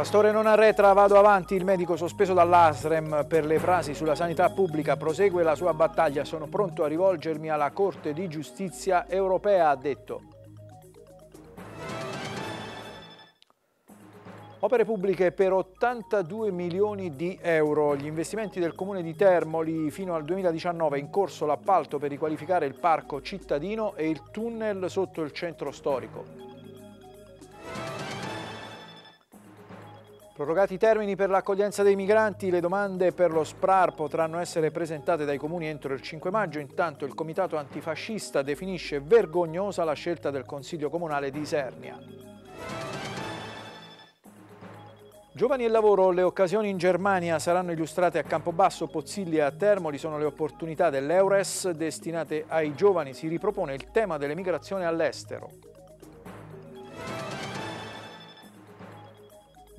Pastore non arretra, vado avanti, il medico sospeso dall'ASREM per le frasi sulla sanità pubblica prosegue la sua battaglia, sono pronto a rivolgermi alla Corte di Giustizia europea, ha detto. Opere pubbliche per 82 milioni di euro. Gli investimenti del comune di Termoli fino al 2019 è in corso l'appalto per riqualificare il parco cittadino e il tunnel sotto il centro storico. Prorogati i termini per l'accoglienza dei migranti, le domande per lo SPRAR potranno essere presentate dai comuni entro il 5 maggio. Intanto il comitato antifascista definisce vergognosa la scelta del Consiglio Comunale di Isernia. Giovani e lavoro, le occasioni in Germania saranno illustrate a Campobasso, Pozzilli e a Termoli, sono le opportunità dell'Eures destinate ai giovani, si ripropone il tema dell'emigrazione all'estero.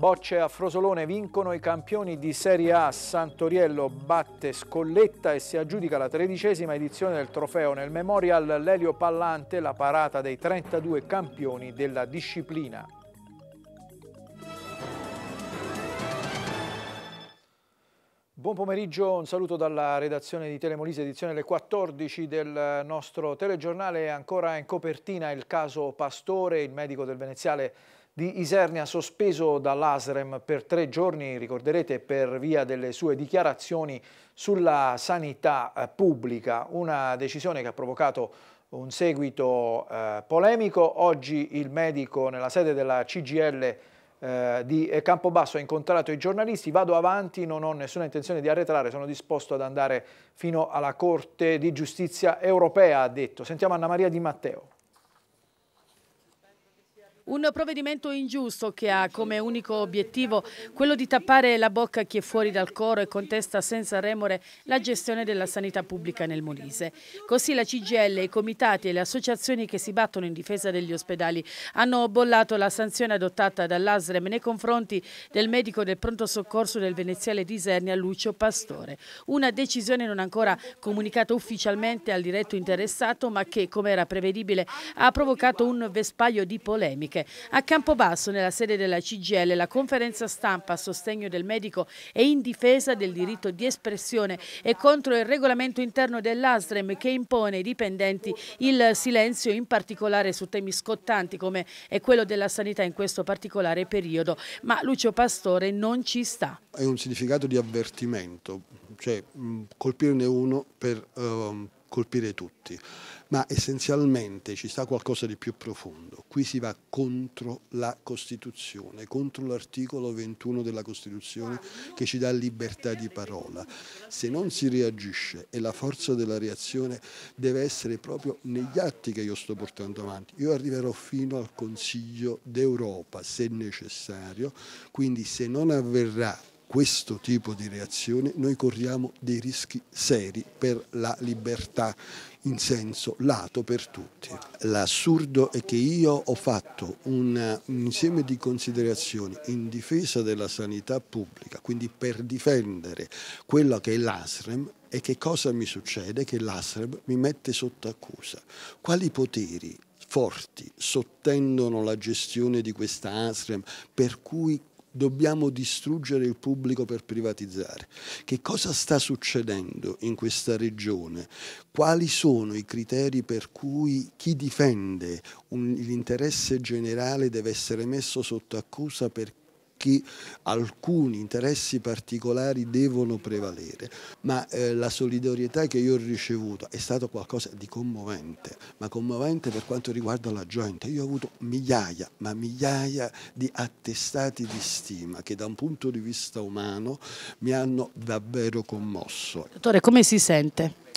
Bocce a Frosolone vincono i campioni di Serie A. Santoriello batte Scolletta e si aggiudica la tredicesima edizione del trofeo nel Memorial Lelio Pallante, la parata dei 32 campioni della disciplina. Buon pomeriggio, un saluto dalla redazione di Telemolise, edizione le 14 del nostro telegiornale. Ancora in copertina il caso Pastore, il medico del Veneziale di Isernia sospeso dall'ASREM per tre giorni, ricorderete, per via delle sue dichiarazioni sulla sanità eh, pubblica, una decisione che ha provocato un seguito eh, polemico. Oggi il medico nella sede della CGL eh, di Campobasso ha incontrato i giornalisti, vado avanti, non ho nessuna intenzione di arretrare, sono disposto ad andare fino alla Corte di Giustizia europea, ha detto. Sentiamo Anna Maria Di Matteo. Un provvedimento ingiusto che ha come unico obiettivo quello di tappare la bocca a chi è fuori dal coro e contesta senza remore la gestione della sanità pubblica nel Molise. Così la CGL, i comitati e le associazioni che si battono in difesa degli ospedali hanno bollato la sanzione adottata dall'ASREM nei confronti del medico del pronto soccorso del veneziale di Isernia Lucio Pastore. Una decisione non ancora comunicata ufficialmente al diretto interessato ma che, come era prevedibile, ha provocato un vespaio di polemiche. Marche. A Campobasso, nella sede della CGL, la conferenza stampa a sostegno del medico e in difesa del diritto di espressione e contro il regolamento interno dell'ASREM che impone ai dipendenti il silenzio, in particolare su temi scottanti come è quello della sanità in questo particolare periodo. Ma Lucio Pastore non ci sta. È un significato di avvertimento, cioè colpirne uno per... Um colpire tutti, ma essenzialmente ci sta qualcosa di più profondo. Qui si va contro la Costituzione, contro l'articolo 21 della Costituzione che ci dà libertà di parola. Se non si reagisce e la forza della reazione deve essere proprio negli atti che io sto portando avanti, io arriverò fino al Consiglio d'Europa se necessario, quindi se non avverrà questo tipo di reazione noi corriamo dei rischi seri per la libertà in senso lato per tutti. L'assurdo è che io ho fatto un insieme di considerazioni in difesa della sanità pubblica, quindi per difendere quello che è l'ASREM e che cosa mi succede? Che l'ASREM mi mette sotto accusa. Quali poteri forti sottendono la gestione di questa ASREM per cui dobbiamo distruggere il pubblico per privatizzare. Che cosa sta succedendo in questa regione? Quali sono i criteri per cui chi difende l'interesse generale deve essere messo sotto accusa perché che alcuni interessi particolari devono prevalere, ma eh, la solidarietà che io ho ricevuto è stata qualcosa di commovente, ma commovente per quanto riguarda la gente. Io ho avuto migliaia, ma migliaia di attestati di stima che da un punto di vista umano mi hanno davvero commosso. Dottore, come si sente?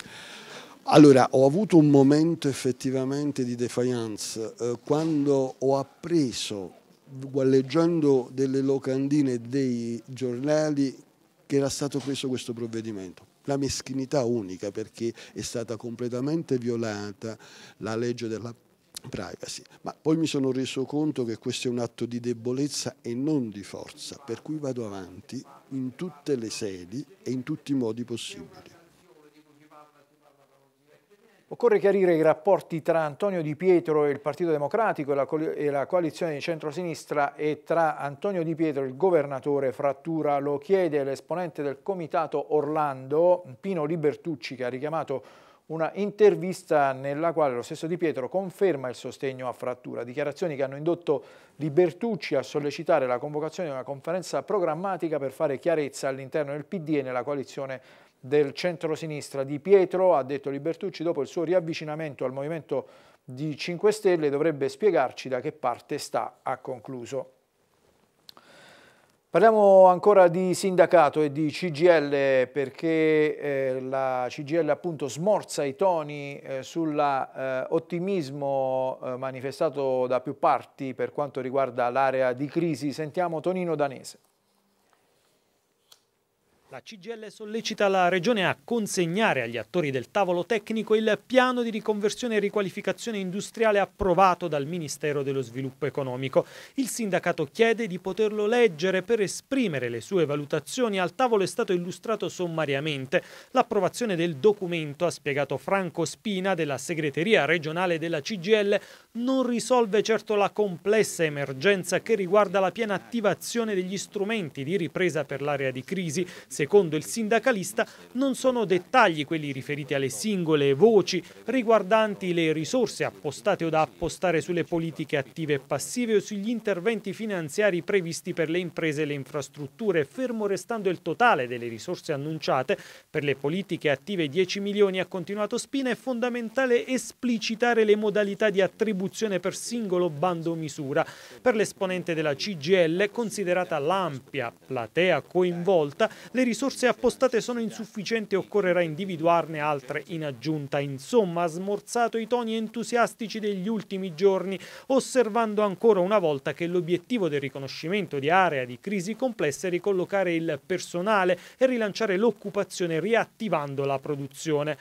Allora, ho avuto un momento effettivamente di defiance eh, quando ho appreso gualleggiando delle locandine dei giornali che era stato preso questo provvedimento. La meschinità unica perché è stata completamente violata la legge della privacy, ma poi mi sono reso conto che questo è un atto di debolezza e non di forza, per cui vado avanti in tutte le sedi e in tutti i modi possibili. Occorre chiarire i rapporti tra Antonio Di Pietro e il Partito Democratico e la, coalizione di centrosinistra e tra Antonio Di Pietro e il governatore Frattura. Lo chiede l'esponente del comitato Orlando, Pino Libertucci, che ha richiamato una intervista nella quale lo stesso Di Pietro conferma il sostegno a Frattura, dichiarazioni che hanno indotto Libertucci a sollecitare la convocazione di una conferenza programmatica per fare chiarezza all'interno del PD e nella coalizione del centro-sinistra di Pietro, ha detto Libertucci, dopo il suo riavvicinamento al Movimento di 5 Stelle dovrebbe spiegarci da che parte sta, ha concluso. Parliamo ancora di sindacato e di CGL perché eh, la CGL appunto smorza i toni eh, sull'ottimismo eh, eh, manifestato da più parti per quanto riguarda l'area di crisi. Sentiamo Tonino Danese. La CGL sollecita la Regione a consegnare agli attori del tavolo tecnico il piano di riconversione e riqualificazione industriale approvato dal Ministero dello Sviluppo Economico. Il sindacato chiede di poterlo leggere per esprimere le sue valutazioni. Al tavolo è stato illustrato sommariamente l'approvazione del documento, ha spiegato Franco Spina della segreteria regionale della CGL, non risolve certo la complessa emergenza che riguarda la piena attivazione degli strumenti di ripresa per l'area di crisi. Secondo il sindacalista non sono dettagli quelli riferiti alle singole voci riguardanti le risorse appostate o da appostare sulle politiche attive e passive o sugli interventi finanziari previsti per le imprese e le infrastrutture, fermo restando il totale delle risorse annunciate per le politiche attive 10 milioni ha continuato Spina è fondamentale esplicitare le modalità di attribuzione per singolo bando misura. Per l'esponente della CGL, considerata l'ampia platea coinvolta, le risorse appostate sono insufficienti e occorrerà individuarne altre in aggiunta. Insomma, ha smorzato i toni entusiastici degli ultimi giorni, osservando ancora una volta che l'obiettivo del riconoscimento di area di crisi complessa è ricollocare il personale e rilanciare l'occupazione riattivando la produzione.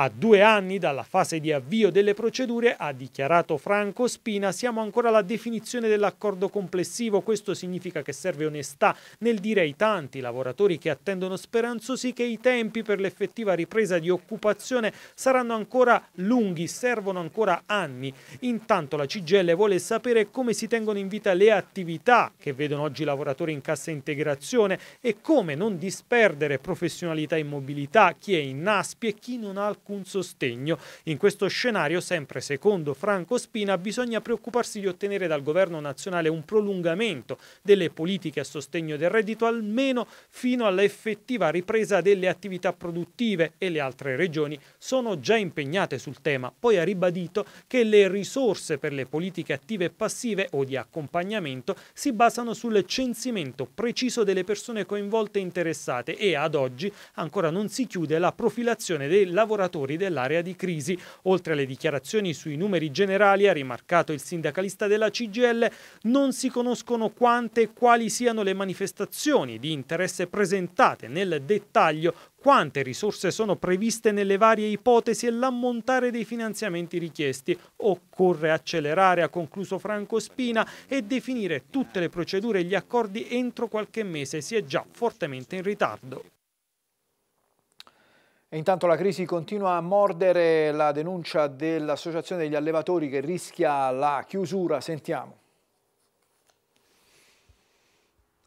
A due anni dalla fase di avvio delle procedure, ha dichiarato Franco Spina, siamo ancora alla definizione dell'accordo complessivo. Questo significa che serve onestà nel dire ai tanti lavoratori che attendono speranzosi che i tempi per l'effettiva ripresa di occupazione saranno ancora lunghi, servono ancora anni. Intanto la CGL vuole sapere come si tengono in vita le attività che vedono oggi i lavoratori in cassa integrazione e come non disperdere professionalità e mobilità, chi è in NASPI e chi non ha alcun alcun sostegno. In questo scenario, sempre secondo Franco Spina, bisogna preoccuparsi di ottenere dal governo nazionale un prolungamento delle politiche a sostegno del reddito almeno fino all'effettiva ripresa delle attività produttive e le altre regioni sono già impegnate sul tema. Poi ha ribadito che le risorse per le politiche attive e passive o di accompagnamento si basano sul censimento preciso delle persone coinvolte e interessate e ad oggi ancora non si chiude la profilazione dei lavoratori lavoratori dell'area di crisi. Oltre alle dichiarazioni sui numeri generali, ha rimarcato il sindacalista della CGL, non si conoscono quante e quali siano le manifestazioni di interesse presentate nel dettaglio quante risorse sono previste nelle varie ipotesi e l'ammontare dei finanziamenti richiesti. Occorre accelerare, ha concluso Franco Spina, e definire tutte le procedure e gli accordi entro qualche mese. Si è già fortemente in ritardo. E intanto la crisi continua a mordere la denuncia dell'Associazione degli Allevatori che rischia la chiusura. Sentiamo.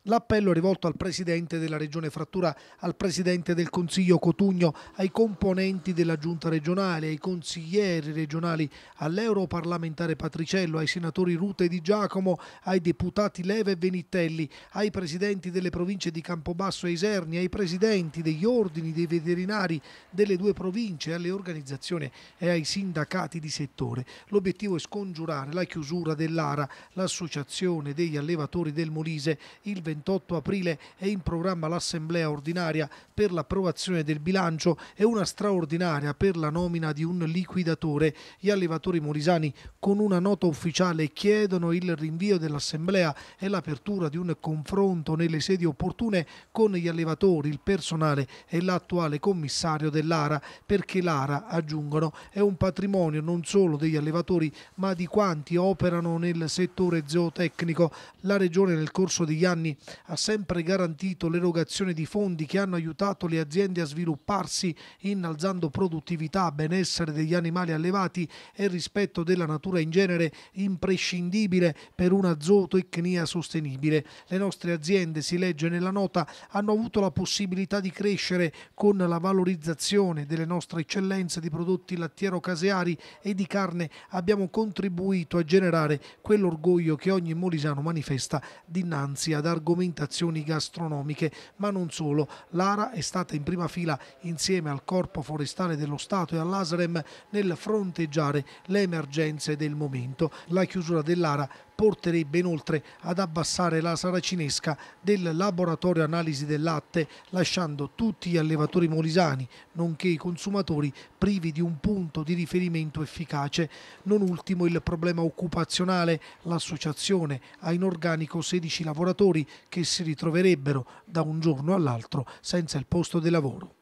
L'appello è rivolto al presidente della regione Frattura, al presidente del Consiglio Cotugno, ai componenti della giunta regionale, ai consiglieri regionali, all'europarlamentare Patriciello, ai senatori Rute di Giacomo, ai deputati Leve e Venitelli, ai presidenti delle province di Campobasso e Iserni, ai presidenti degli ordini dei veterinari delle due province, alle organizzazioni e ai sindacati di settore. L'obiettivo è scongiurare la chiusura dell'ARA, l'associazione degli allevatori del Molise, il 20 28 aprile è in programma l'assemblea ordinaria per l'approvazione del bilancio e una straordinaria per la nomina di un liquidatore. Gli allevatori morisani con una nota ufficiale chiedono il rinvio dell'assemblea e l'apertura di un confronto nelle sedi opportune con gli allevatori, il personale e l'attuale commissario dell'ARA perché l'ARA, aggiungono, è un patrimonio non solo degli allevatori ma di quanti operano nel settore zootecnico. La Regione nel corso degli anni ha sempre garantito l'erogazione di fondi che hanno aiutato le aziende a svilupparsi innalzando produttività, benessere degli animali allevati e rispetto della natura in genere imprescindibile per una zootecnia sostenibile. Le nostre aziende, si legge nella nota, hanno avuto la possibilità di crescere con la valorizzazione delle nostre eccellenze di prodotti lattiero-caseari e di carne abbiamo contribuito a generare quell'orgoglio che ogni molisano manifesta dinanzi ad argomenti argomentazioni gastronomiche, ma non solo. L'ARA è stata in prima fila insieme al Corpo Forestale dello Stato e all'ASREM nel fronteggiare le emergenze del momento. La chiusura dell'ARA porterebbe inoltre ad abbassare la saracinesca del laboratorio analisi del latte, lasciando tutti gli allevatori molisani, nonché i consumatori, privi di un punto di riferimento efficace. Non ultimo il problema occupazionale. L'associazione ha in organico 16 lavoratori che si ritroverebbero da un giorno all'altro senza il posto di lavoro.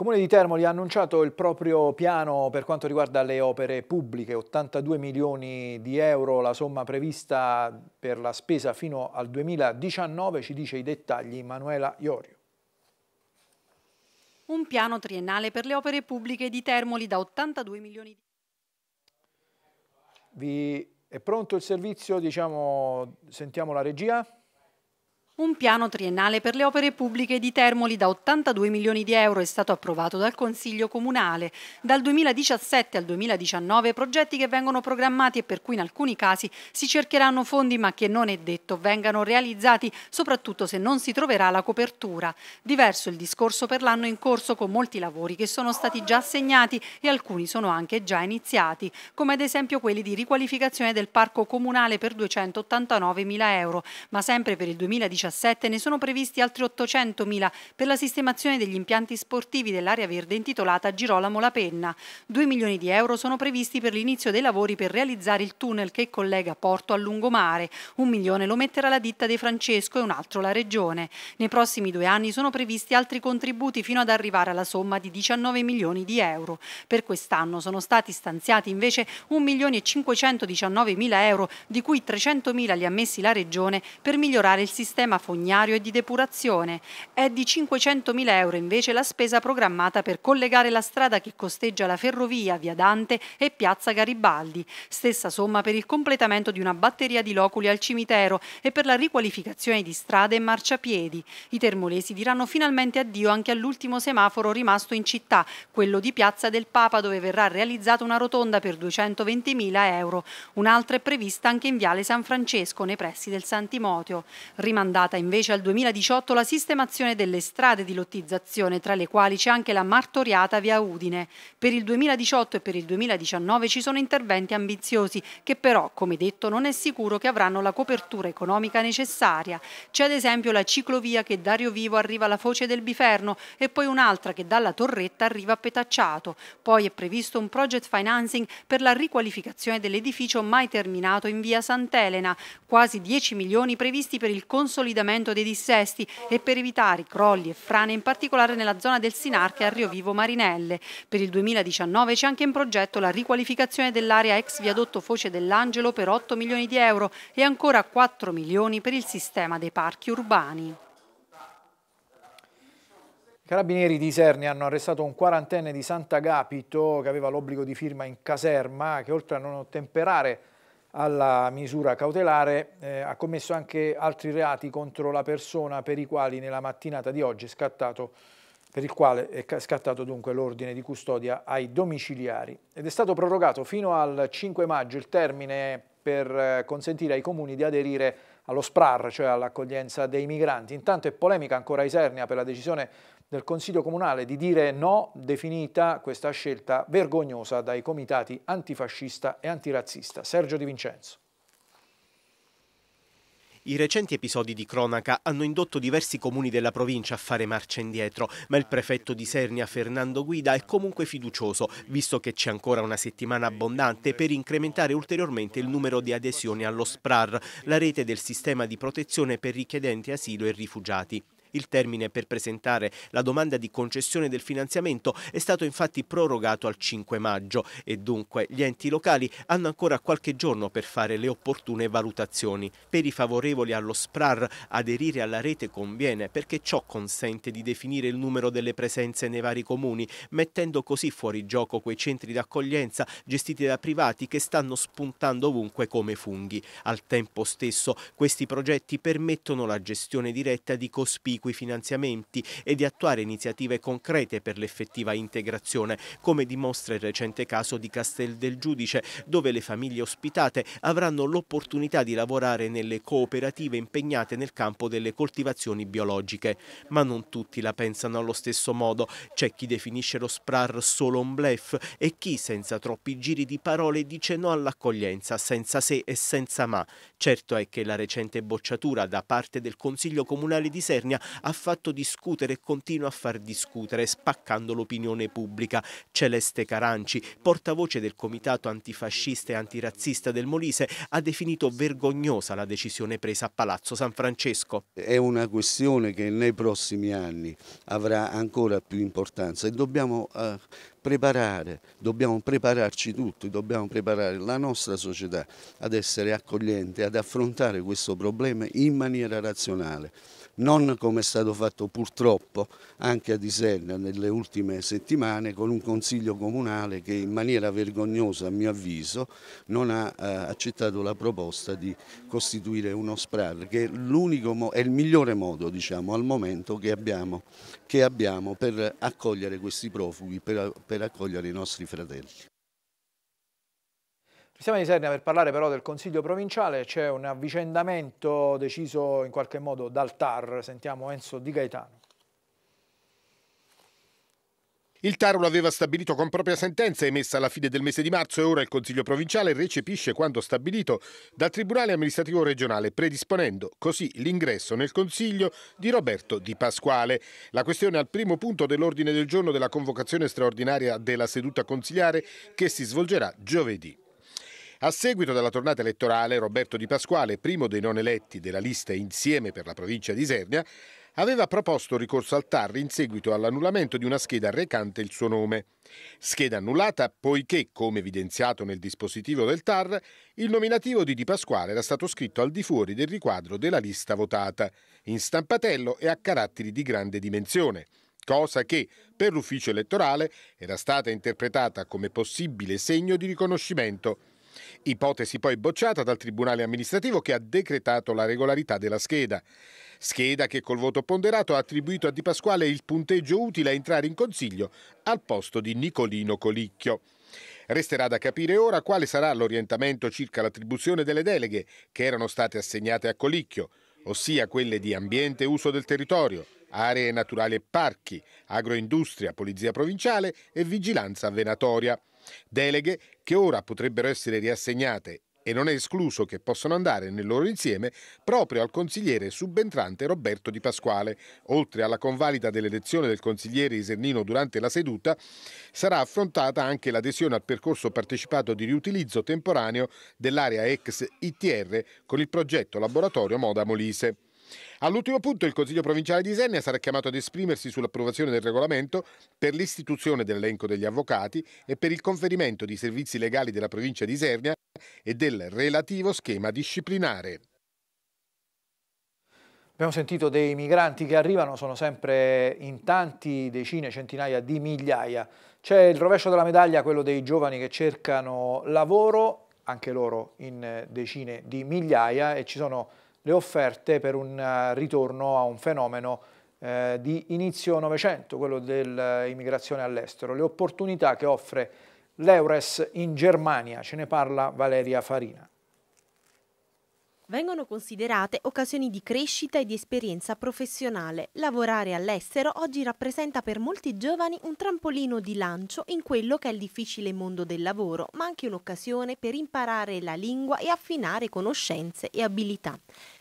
Il Comune di Termoli ha annunciato il proprio piano per quanto riguarda le opere pubbliche, 82 milioni di euro la somma prevista per la spesa fino al 2019, ci dice i dettagli Manuela Iorio. Un piano triennale per le opere pubbliche di Termoli da 82 milioni di euro. Vi è pronto il servizio? Diciamo, sentiamo la regia. Un piano triennale per le opere pubbliche di Termoli da 82 milioni di euro è stato approvato dal Consiglio Comunale. Dal 2017 al 2019 progetti che vengono programmati e per cui in alcuni casi si cercheranno fondi ma che non è detto vengano realizzati, soprattutto se non si troverà la copertura. Diverso il discorso per l'anno in corso con molti lavori che sono stati già assegnati e alcuni sono anche già iniziati, come ad esempio quelli di riqualificazione del Parco Comunale per 289 mila euro, ma sempre per il 2019 2017 ne sono previsti altri 800.000 per la sistemazione degli impianti sportivi dell'area verde intitolata Girolamo La Penna. 2 milioni di euro sono previsti per l'inizio dei lavori per realizzare il tunnel che collega Porto a Lungomare. Un milione lo metterà la ditta De Francesco e un altro la Regione. Nei prossimi due anni sono previsti altri contributi fino ad arrivare alla somma di 19 milioni di euro. Per quest'anno sono stati stanziati invece 1 milioni e 519 mila euro, di cui 300 mila li ha messi la Regione per migliorare il sistema fognario e di depurazione. È di 500.000 euro invece la spesa programmata per collegare la strada che costeggia la ferrovia via Dante e piazza Garibaldi. Stessa somma per il completamento di una batteria di loculi al cimitero e per la riqualificazione di strade e marciapiedi. I termolesi diranno finalmente addio anche all'ultimo semaforo rimasto in città, quello di piazza del Papa dove verrà realizzata una rotonda per 220.000 euro. Un'altra è prevista anche in viale San Francesco, nei pressi del Santimotio. Rimandata stata invece al 2018 la sistemazione delle strade di lottizzazione, tra le quali c'è anche la martoriata via Udine. Per il 2018 e per il 2019 ci sono interventi ambiziosi che però, come detto, non è sicuro che avranno la copertura economica necessaria. C'è ad esempio la ciclovia che da Rio Vivo arriva alla foce del Biferno e poi un'altra che dalla Torretta arriva a Petacciato. Poi è previsto un project financing per la riqualificazione dell'edificio mai terminato in via Sant'Elena, quasi 10 milioni previsti per il consolidamento l'affidamento dei dissesti e per evitare crolli e frane in particolare nella zona del Sinarche a Riovivo Marinelle. Per il 2019 c'è anche in progetto la riqualificazione dell'area ex viadotto Foce dell'Angelo per 8 milioni di euro e ancora 4 milioni per il sistema dei parchi urbani. I carabinieri di Iserni hanno arrestato un quarantenne di Sant'Agapito che aveva l'obbligo di firma in caserma che oltre a non ottemperare alla misura cautelare eh, ha commesso anche altri reati contro la persona per i quali nella mattinata di oggi è scattato per il quale è scattato dunque l'ordine di custodia ai domiciliari ed è stato prorogato fino al 5 maggio il termine per eh, consentire ai comuni di aderire allo SPRAR, cioè all'accoglienza dei migranti. Intanto è polemica ancora Isernia per la decisione del Consiglio Comunale di dire no, definita questa scelta vergognosa dai comitati antifascista e antirazzista. Sergio Di Vincenzo. I recenti episodi di cronaca hanno indotto diversi comuni della provincia a fare marcia indietro, ma il prefetto di Sernia Fernando Guida è comunque fiducioso, visto che c'è ancora una settimana abbondante per incrementare ulteriormente il numero di adesioni allo SPRAR, la rete del sistema di protezione per richiedenti asilo e rifugiati. Il termine per presentare la domanda di concessione del finanziamento è stato infatti prorogato al 5 maggio e dunque gli enti locali hanno ancora qualche giorno per fare le opportune valutazioni. Per i favorevoli allo SPRAR aderire alla rete conviene perché ciò consente di definire il numero delle presenze nei vari comuni, mettendo così fuori gioco quei centri d'accoglienza gestiti da privati che stanno spuntando ovunque come funghi. Al tempo stesso questi progetti permettono la gestione diretta di cospicui di quei finanziamenti e di attuare iniziative concrete per l'effettiva integrazione, come dimostra il recente caso di Castel del Giudice, dove le famiglie ospitate avranno l'opportunità di lavorare nelle cooperative impegnate nel campo delle coltivazioni biologiche. Ma non tutti la pensano allo stesso modo. C'è chi definisce lo SPRAR solo un blef e chi, senza troppi giri di parole, dice no all'accoglienza, senza se e senza ma. Certo è che la recente bocciatura da parte del Consiglio Comunale di Sernia ha fatto discutere e continua a far discutere, spaccando l'opinione pubblica. Celeste Caranci, portavoce del Comitato Antifascista e Antirazzista del Molise, ha definito vergognosa la decisione presa a Palazzo San Francesco. È una questione che nei prossimi anni avrà ancora più importanza e dobbiamo eh, preparare, dobbiamo prepararci tutti, dobbiamo preparare la nostra società ad essere accogliente, ad affrontare questo problema in maniera razionale, non come è stato fatto purtroppo anche a Diserna nelle ultime settimane con un consiglio comunale che in maniera vergognosa a mio avviso non ha eh, accettato la proposta di costituire uno SPRAR che è è il migliore modo diciamo al momento che abbiamo che abbiamo per accogliere questi profughi, per, per accogliere i nostri fratelli. Restiamo in Isernia per parlare però del Consiglio Provinciale, c'è un avvicendamento deciso in qualche modo dal TAR, sentiamo Enzo Di Gaetano. Il TAR lo aveva stabilito con propria sentenza emessa alla fine del mese di marzo e ora il Consiglio provinciale recepisce quanto stabilito dal Tribunale amministrativo regionale, predisponendo così l'ingresso nel Consiglio di Roberto Di Pasquale. La questione è al primo punto dell'ordine del giorno della convocazione straordinaria della seduta consigliare che si svolgerà giovedì. A seguito della tornata elettorale, Roberto Di Pasquale, primo dei non eletti della lista Insieme per la provincia di Isernia, aveva proposto ricorso al TAR in seguito all'annullamento di una scheda recante il suo nome. Scheda annullata poiché, come evidenziato nel dispositivo del TAR, il nominativo di Di Pasquale era stato scritto al di fuori del riquadro della lista votata, in stampatello e a caratteri di grande dimensione cosa che per l'ufficio elettorale era stata interpretata come possibile segno di riconoscimento. Ipotesi poi bocciata dal Tribunale amministrativo che ha decretato la regolarità della scheda. Scheda che col voto ponderato ha attribuito a Di Pasquale il punteggio utile a entrare in consiglio al posto di Nicolino Colicchio. Resterà da capire ora quale sarà l'orientamento circa l'attribuzione delle deleghe che erano state assegnate a Colicchio, ossia quelle di ambiente e uso del territorio, aree naturali e parchi, agroindustria, polizia provinciale e vigilanza venatoria. Deleghe che ora potrebbero essere riassegnate e non è escluso che possano andare nel loro insieme proprio al consigliere subentrante Roberto Di Pasquale. Oltre alla convalida dell'elezione del consigliere Isernino durante la seduta, sarà affrontata anche l'adesione al percorso partecipato di riutilizzo temporaneo dell'area ex ITR con il progetto Laboratorio Moda Molise. All'ultimo punto il Consiglio provinciale di Isernia sarà chiamato ad esprimersi sull'approvazione del regolamento per l'istituzione dell'elenco degli avvocati e per il conferimento di servizi legali della provincia di Isernia e del relativo schema disciplinare. Abbiamo sentito dei migranti che arrivano, sono sempre in tanti, decine, centinaia di migliaia. C'è il rovescio della medaglia, quello dei giovani che cercano lavoro, anche loro in eh, decine di migliaia e ci sono le offerte per un eh, ritorno a un fenomeno eh, di inizio Novecento, quello dell'immigrazione all'estero, le opportunità che offre l'Eures in Germania, ce ne parla Valeria Farina vengono considerate occasioni di crescita e di esperienza professionale. Lavorare all'estero oggi rappresenta per molti giovani un trampolino di lancio in quello che è il difficile mondo del lavoro, ma anche un'occasione per imparare la lingua e affinare conoscenze e abilità.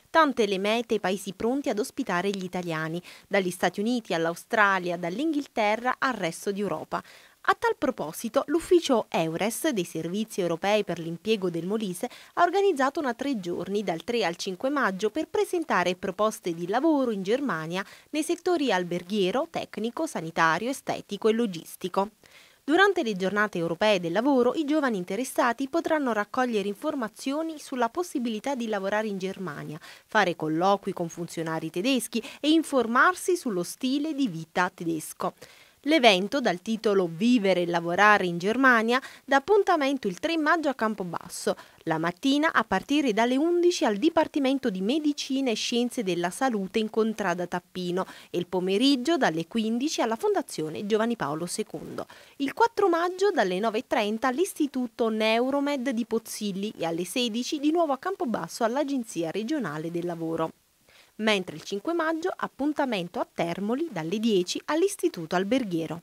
Tante le mete e i paesi pronti ad ospitare gli italiani, dagli Stati Uniti all'Australia, dall'Inghilterra al resto d'Europa. A tal proposito, l'ufficio Eures dei Servizi Europei per l'Impiego del Molise ha organizzato una tre giorni dal 3 al 5 maggio per presentare proposte di lavoro in Germania nei settori alberghiero, tecnico, sanitario, estetico e logistico. Durante le giornate europee del lavoro i giovani interessati potranno raccogliere informazioni sulla possibilità di lavorare in Germania, fare colloqui con funzionari tedeschi e informarsi sullo stile di vita tedesco. L'evento, dal titolo Vivere e lavorare in Germania, dà appuntamento il 3 maggio a Campobasso, la mattina a partire dalle 11 al Dipartimento di Medicina e Scienze della Salute in Contrada Tappino e il pomeriggio dalle 15 alla Fondazione Giovanni Paolo II. Il 4 maggio dalle 9.30 all'Istituto Neuromed di Pozzilli e alle 16 di nuovo a Campobasso all'Agenzia regionale del lavoro mentre il 5 maggio appuntamento a Termoli dalle 10 all'Istituto Alberghiero.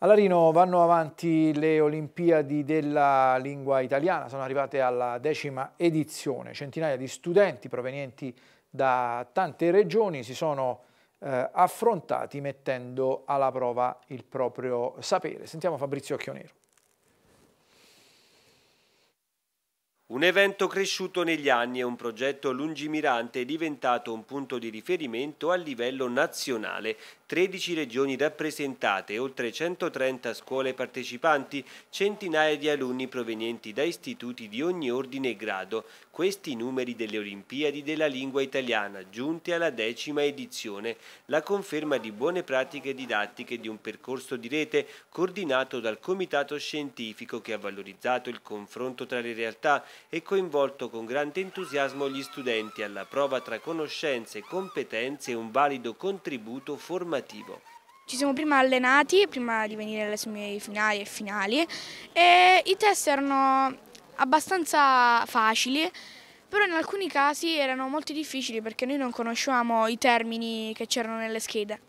A Larino vanno avanti le Olimpiadi della lingua italiana, sono arrivate alla decima edizione. Centinaia di studenti provenienti da tante regioni si sono eh, affrontati mettendo alla prova il proprio sapere. Sentiamo Fabrizio Occhionero. Un evento cresciuto negli anni e un progetto lungimirante diventato un punto di riferimento a livello nazionale. 13 regioni rappresentate, oltre 130 scuole partecipanti, centinaia di alunni provenienti da istituti di ogni ordine e grado. Questi i numeri delle Olimpiadi della lingua italiana, giunte alla decima edizione, la conferma di buone pratiche didattiche di un percorso di rete coordinato dal Comitato Scientifico che ha valorizzato il confronto tra le realtà e coinvolto con grande entusiasmo gli studenti alla prova tra conoscenze, competenze e un valido contributo formativo. Ci siamo prima allenati, prima di venire alle semifinali e finali, e i test erano abbastanza facili, però in alcuni casi erano molto difficili perché noi non conoscevamo i termini che c'erano nelle schede.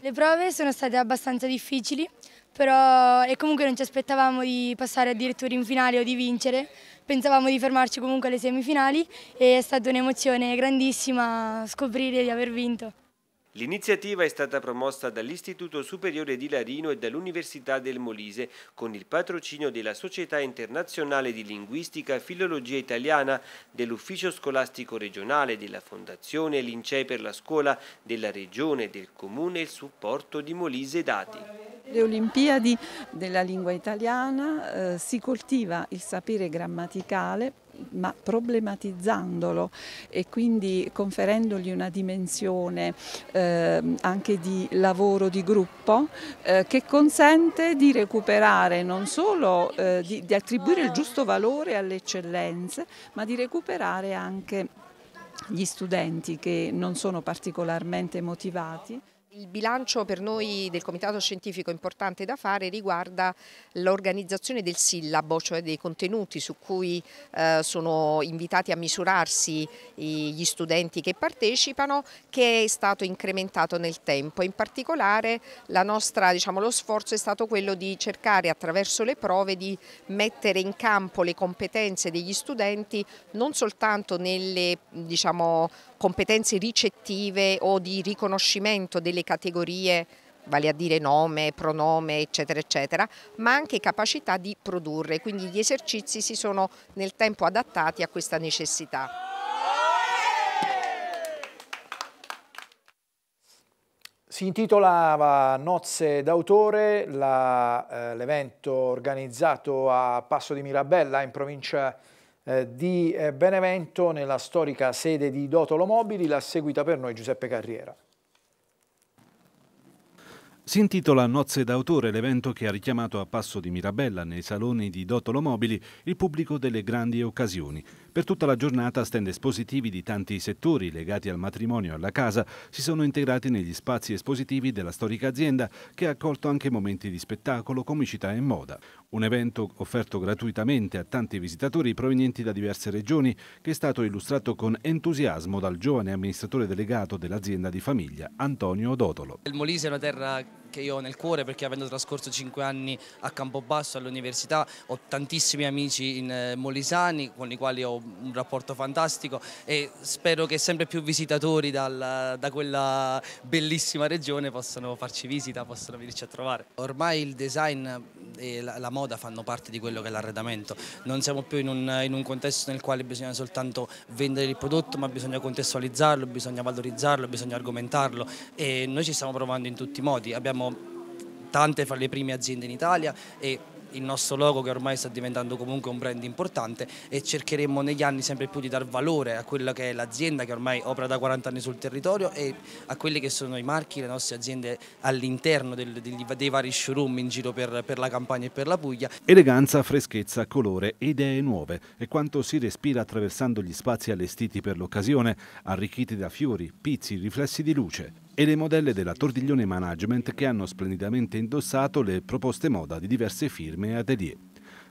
Le prove sono state abbastanza difficili, però e comunque non ci aspettavamo di passare addirittura in finale o di vincere, pensavamo di fermarci comunque alle semifinali e è stata un'emozione grandissima scoprire di aver vinto. L'iniziativa è stata promossa dall'Istituto Superiore di Larino e dall'Università del Molise con il patrocinio della Società Internazionale di Linguistica e Filologia Italiana, dell'Ufficio Scolastico Regionale, della Fondazione Lincei per la Scuola, della Regione, del Comune e il supporto di Molise Dati. Le Olimpiadi della lingua italiana eh, si coltiva il sapere grammaticale ma problematizzandolo e quindi conferendogli una dimensione eh, anche di lavoro di gruppo eh, che consente di recuperare non solo eh, di, di attribuire il giusto valore alle eccellenze, ma di recuperare anche gli studenti che non sono particolarmente motivati. Il bilancio per noi del Comitato Scientifico importante da fare riguarda l'organizzazione del sillabo, cioè dei contenuti su cui eh, sono invitati a misurarsi gli studenti che partecipano, che è stato incrementato nel tempo. In particolare nostra, diciamo, lo sforzo è stato quello di cercare attraverso le prove di mettere in campo le competenze degli studenti non soltanto nelle diciamo, competenze ricettive o di riconoscimento delle categorie vale a dire nome, pronome, eccetera, eccetera, ma anche capacità di produrre, quindi gli esercizi si sono nel tempo adattati a questa necessità. Si intitolava Nozze d'autore, eh, l'evento organizzato a Passo di Mirabella in provincia di eh, di eh, Benevento nella storica sede di Dotolo Mobili, La seguita per noi Giuseppe Carriera. Si intitola Nozze d'autore l'evento che ha richiamato a Passo di Mirabella nei saloni di Dotolo Mobili il pubblico delle grandi occasioni. Per tutta la giornata stand espositivi di tanti settori legati al matrimonio e alla casa si sono integrati negli spazi espositivi della storica azienda che ha accolto anche momenti di spettacolo, comicità e moda un evento offerto gratuitamente a tanti visitatori provenienti da diverse regioni che è stato illustrato con entusiasmo dal giovane amministratore delegato dell'azienda di famiglia Antonio Dotolo. Il Molise è una terra che io ho nel cuore perché avendo trascorso 5 anni a Campobasso all'università ho tantissimi amici in eh, Molisani con i quali ho un rapporto fantastico e spero che sempre più visitatori dal, da quella bellissima regione possano farci visita, possano venirci a trovare. Ormai il design e la, la moda fanno parte di quello che è l'arredamento, non siamo più in un, in un contesto nel quale bisogna soltanto vendere il prodotto ma bisogna contestualizzarlo, bisogna valorizzarlo, bisogna argomentarlo e noi ci stiamo provando in tutti i modi. Abbiamo siamo tante fra le prime aziende in Italia e il nostro logo che ormai sta diventando comunque un brand importante e cercheremo negli anni sempre più di dar valore a quella che è l'azienda che ormai opera da 40 anni sul territorio e a quelli che sono i marchi, le nostre aziende all'interno dei vari showroom in giro per, per la Campania e per la Puglia. Eleganza, freschezza, colore, idee nuove e quanto si respira attraversando gli spazi allestiti per l'occasione, arricchiti da fiori, pizzi, riflessi di luce e le modelle della Tordiglione Management che hanno splendidamente indossato le proposte moda di diverse firme e atelier.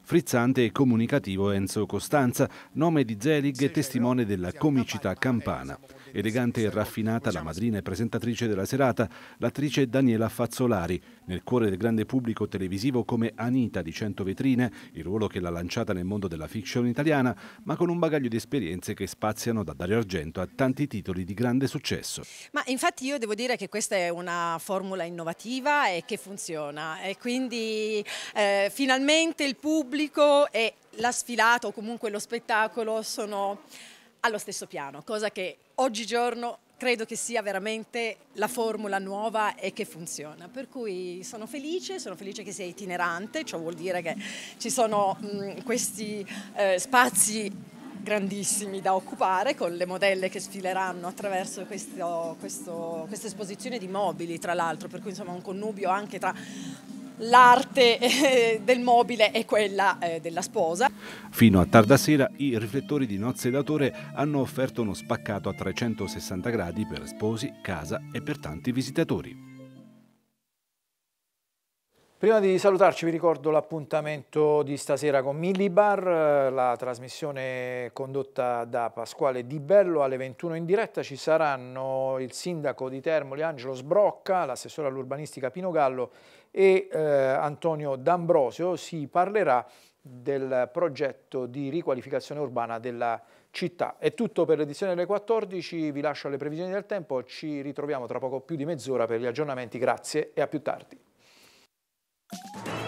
Frizzante e comunicativo Enzo Costanza, nome di Zelig e testimone della comicità campana. Eh, Elegante e raffinata, la madrina e presentatrice della serata, l'attrice Daniela Fazzolari, nel cuore del grande pubblico televisivo come Anita di 100 vetrine, il ruolo che l'ha lanciata nel mondo della fiction italiana, ma con un bagaglio di esperienze che spaziano da Dario Argento a tanti titoli di grande successo. Ma infatti io devo dire che questa è una formula innovativa e che funziona e quindi eh, finalmente il pubblico e la sfilata o comunque lo spettacolo sono allo stesso piano, cosa che oggigiorno credo che sia veramente la formula nuova e che funziona. Per cui sono felice, sono felice che sia itinerante, ciò vuol dire che ci sono mh, questi eh, spazi grandissimi da occupare con le modelle che sfileranno attraverso questo, questo, questa esposizione di mobili tra l'altro, per cui insomma un connubio anche tra l'arte eh, del mobile e quella eh, della sposa. Fino a tarda sera i riflettori di Nozze d'autore hanno offerto uno spaccato a 360 gradi per sposi, casa e per tanti visitatori. Prima di salutarci vi ricordo l'appuntamento di stasera con Millibar, eh, la trasmissione condotta da Pasquale Di Bello alle 21 in diretta. Ci saranno il sindaco di Termoli Angelo Sbrocca, l'assessore all'urbanistica Pino Gallo e eh, Antonio D'Ambrosio. Si parlerà del progetto di riqualificazione urbana della città. È tutto per l'edizione delle 14, vi lascio alle previsioni del tempo, ci ritroviamo tra poco più di mezz'ora per gli aggiornamenti, grazie e a più tardi. you